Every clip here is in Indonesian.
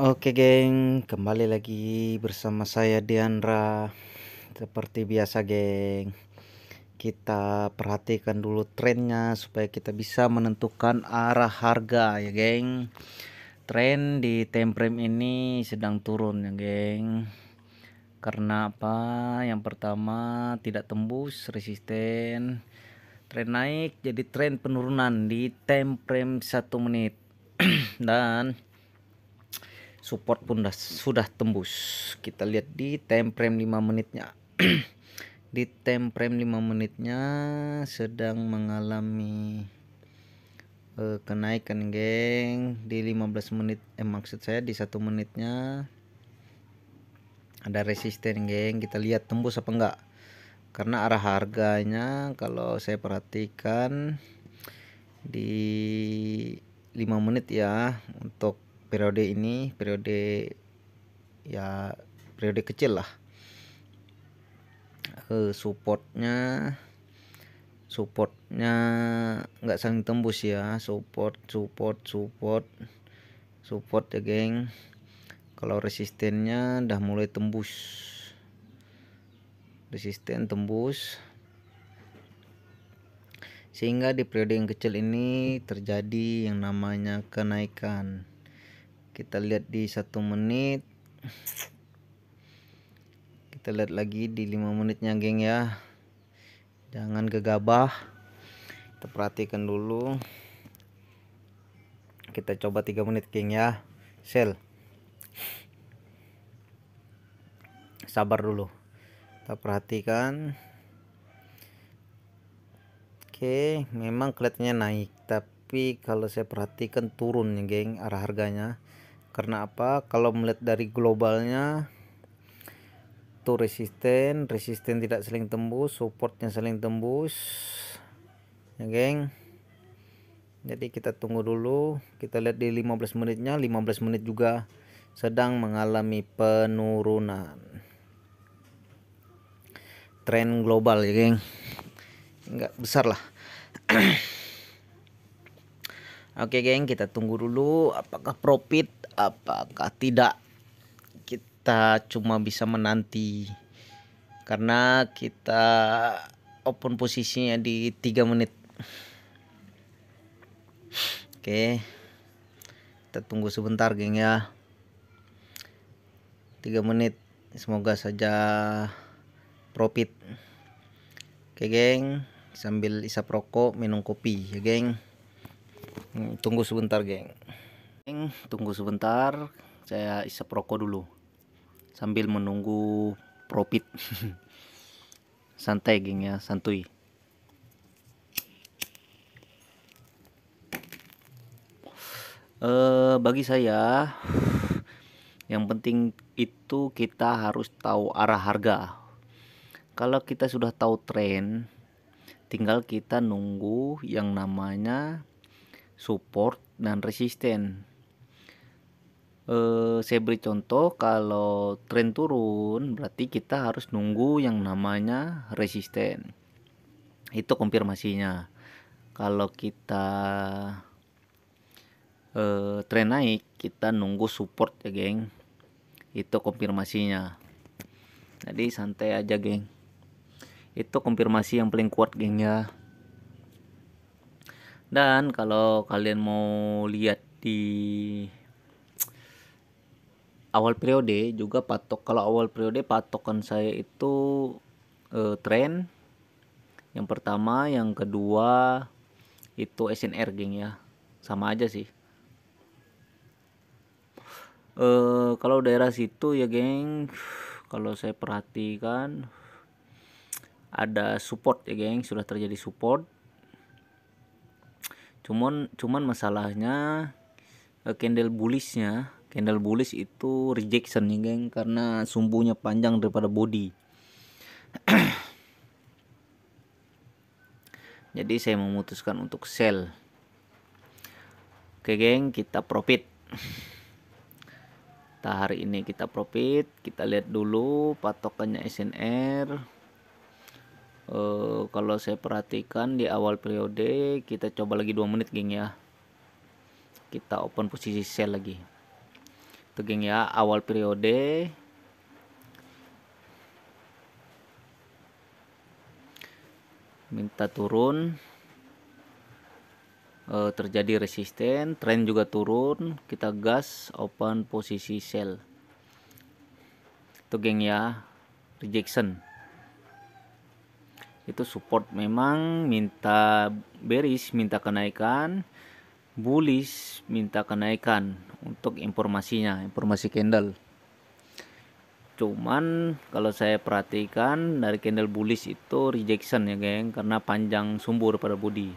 Oke geng, kembali lagi bersama saya Diandra Seperti biasa geng Kita perhatikan dulu trennya supaya kita bisa menentukan arah harga ya geng Tren di time frame ini sedang turun ya geng Karena apa? Yang pertama tidak tembus resisten Tren naik jadi tren penurunan di time frame 1 menit Dan support pun dah, sudah tembus kita lihat di time frame 5 menitnya di time frame 5 menitnya sedang mengalami uh, kenaikan geng di 15 menit eh maksud saya di satu menitnya ada resisten geng kita lihat tembus apa enggak karena arah harganya kalau saya perhatikan di 5 menit ya untuk periode ini periode ya periode kecil lah uh, supportnya supportnya nggak saling tembus ya support support support support ya geng kalau resistennya udah mulai tembus resisten tembus sehingga di periode yang kecil ini terjadi yang namanya kenaikan kita lihat di satu menit kita lihat lagi di lima menitnya geng ya jangan gegabah kita perhatikan dulu kita coba tiga menit geng ya sel sabar dulu kita perhatikan oke memang kelihatannya naik tapi kalau saya perhatikan turun nih geng arah harganya karena apa kalau melihat dari globalnya itu resisten resisten tidak seling tembus supportnya seling tembus ya geng jadi kita tunggu dulu kita lihat di 15 menitnya 15 menit juga sedang mengalami penurunan tren global ya geng enggak besar lah Oke geng, kita tunggu dulu apakah profit, apakah tidak. Kita cuma bisa menanti karena kita open posisinya di 3 menit. Oke. Kita tunggu sebentar geng ya. 3 menit. Semoga saja profit. Oke geng, sambil isap rokok, minum kopi ya geng. Hmm, tunggu sebentar geng geng tunggu sebentar saya isap rokok dulu sambil menunggu profit santai geng ya santuy eh bagi saya yang penting itu kita harus tahu arah harga kalau kita sudah tahu tren tinggal kita nunggu yang namanya support dan resisten eh, saya beri contoh kalau tren turun berarti kita harus nunggu yang namanya resisten itu konfirmasinya kalau kita eh, tren naik kita nunggu support ya geng itu konfirmasinya jadi santai aja geng itu konfirmasi yang paling kuat geng ya dan kalau kalian mau lihat di awal periode juga patok kalau awal periode patokan saya itu eh, tren yang pertama yang kedua itu SNR geng ya sama aja sih eh, kalau daerah situ ya geng kalau saya perhatikan ada support ya geng sudah terjadi support cuman cuman masalahnya eh, candle bullishnya candle bullish itu rejection nih geng karena sumbunya panjang daripada body jadi saya memutuskan untuk sell oke geng kita profit kita hari ini kita profit kita lihat dulu patokannya SNR Uh, kalau saya perhatikan di awal periode kita coba lagi dua menit geng ya kita open posisi sell lagi itu geng ya awal periode minta turun e, terjadi resisten tren juga turun kita gas open posisi sell itu geng ya rejection itu support memang minta bearish minta kenaikan bullish minta kenaikan untuk informasinya informasi candle cuman kalau saya perhatikan dari candle bullish itu rejection ya geng karena panjang sumbur pada body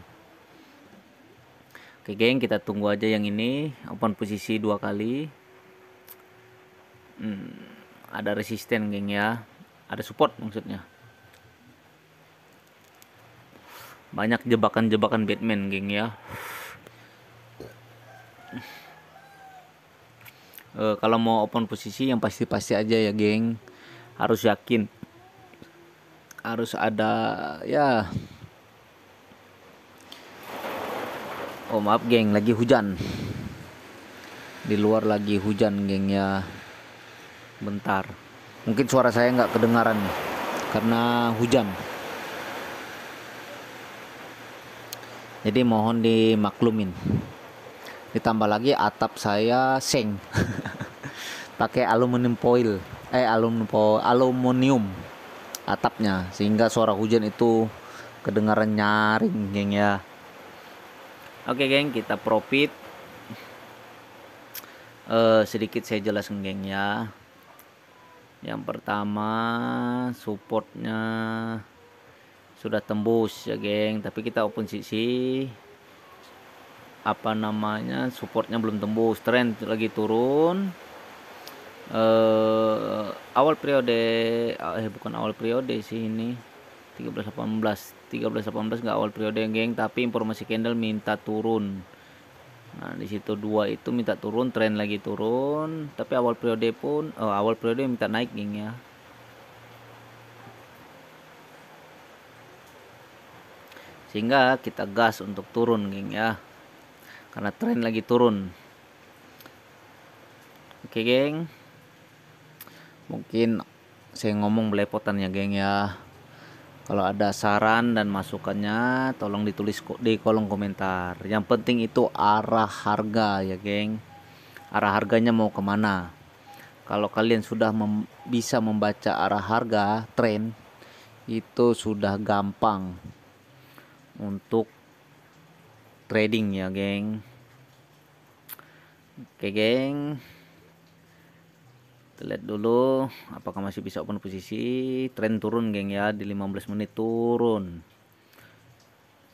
oke geng kita tunggu aja yang ini open posisi dua kali hmm, ada resisten geng ya ada support maksudnya banyak jebakan-jebakan Batman geng ya e, kalau mau open posisi yang pasti-pasti aja ya geng harus yakin harus ada ya oh maaf geng lagi hujan di luar lagi hujan geng ya bentar mungkin suara saya nggak kedengaran karena hujan jadi mohon dimaklumin ditambah lagi atap saya seng pakai aluminium foil eh aluminium foil, aluminium atapnya sehingga suara hujan itu kedengaran nyaring geng ya oke geng kita profit uh, sedikit saya jelasin geng ya yang pertama supportnya sudah tembus ya geng tapi kita open sisi apa namanya supportnya belum tembus trend lagi turun eh, awal periode ah, eh bukan awal periode sih ini 13 13 1318 nggak awal periode ya geng tapi informasi candle minta turun nah di situ dua itu minta turun trend lagi turun tapi awal periode pun oh, awal periode minta naik geng ya sehingga kita gas untuk turun geng ya karena tren lagi turun oke geng mungkin saya ngomong belepotan ya geng ya kalau ada saran dan masukannya tolong ditulis di kolom komentar yang penting itu arah harga ya geng arah harganya mau kemana kalau kalian sudah mem bisa membaca arah harga tren itu sudah gampang untuk trading ya geng oke geng kita lihat dulu apakah masih bisa open posisi Trend turun geng ya di 15 menit turun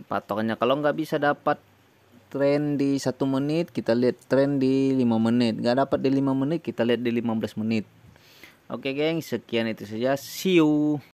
patokannya kalau nggak bisa dapat trend di satu menit kita lihat trend di 5 menit nggak dapat di 5 menit kita lihat di 15 menit oke geng sekian itu saja see you